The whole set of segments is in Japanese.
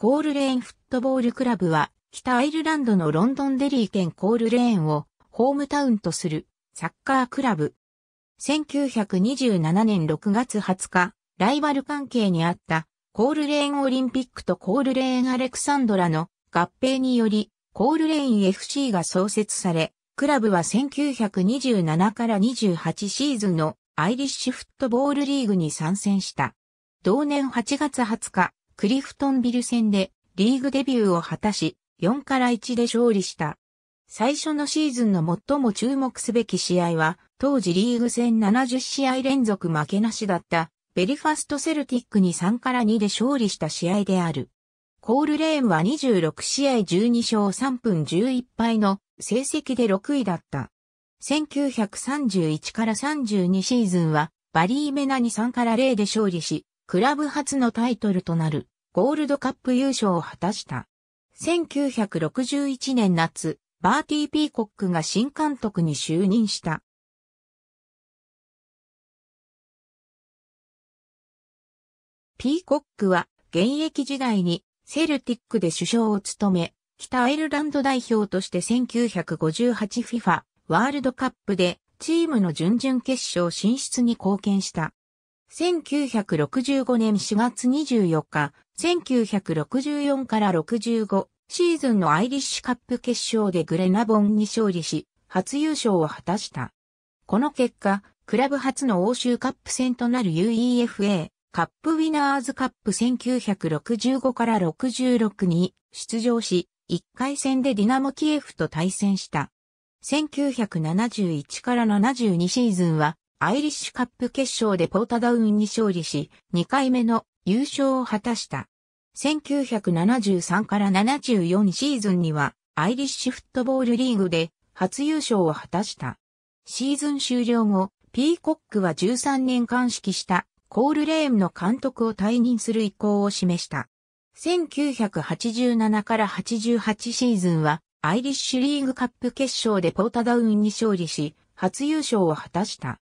コールレーンフットボールクラブは、北アイルランドのロンドンデリー県コールレーンをホームタウンとするサッカークラブ。1927年6月20日、ライバル関係にあったコールレーンオリンピックとコールレーンアレクサンドラの合併により、コールレーン FC が創設され、クラブは1927から28シーズンのアイリッシュフットボールリーグに参戦した。同年8月20日、クリフトンビル戦でリーグデビューを果たし、4から1で勝利した。最初のシーズンの最も注目すべき試合は、当時リーグ戦70試合連続負けなしだった、ベリファストセルティックに3から2で勝利した試合である。コールレーンは26試合12勝3分11敗の成績で6位だった。1931から32シーズンはバリーメナに3から0で勝利し、クラブ初のタイトルとなるゴールドカップ優勝を果たした。1961年夏、バーティー・ピーコックが新監督に就任した。ピーコックは現役時代にセルティックで首相を務め、北アイルランド代表として 1958FIFA ワールドカップでチームの準々決勝進出に貢献した。1965年4月24日、1964から65シーズンのアイリッシュカップ決勝でグレナボンに勝利し、初優勝を果たした。この結果、クラブ初の欧州カップ戦となる UEFA カップウィナーズカップ1965から66に出場し、1回戦でディナモキエフと対戦した。1971から72シーズンはアイリッシュカップ決勝でポータダウンに勝利し、2回目の優勝を果たした。1973から74シーズンには、アイリッシュフットボールリーグで初優勝を果たした。シーズン終了後、ピーコックは13年間指揮したコールレーンの監督を退任する意向を示した。1987から88シーズンはアイリッシュリーグカップ決勝でポータダウンに勝利し、初優勝を果たした。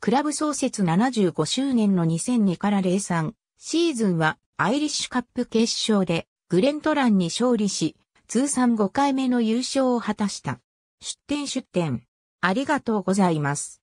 クラブ創設75周年の2002から03シーズンはアイリッシュカップ決勝でグレントランに勝利し、通算5回目の優勝を果たした。出展出展ありがとうございます。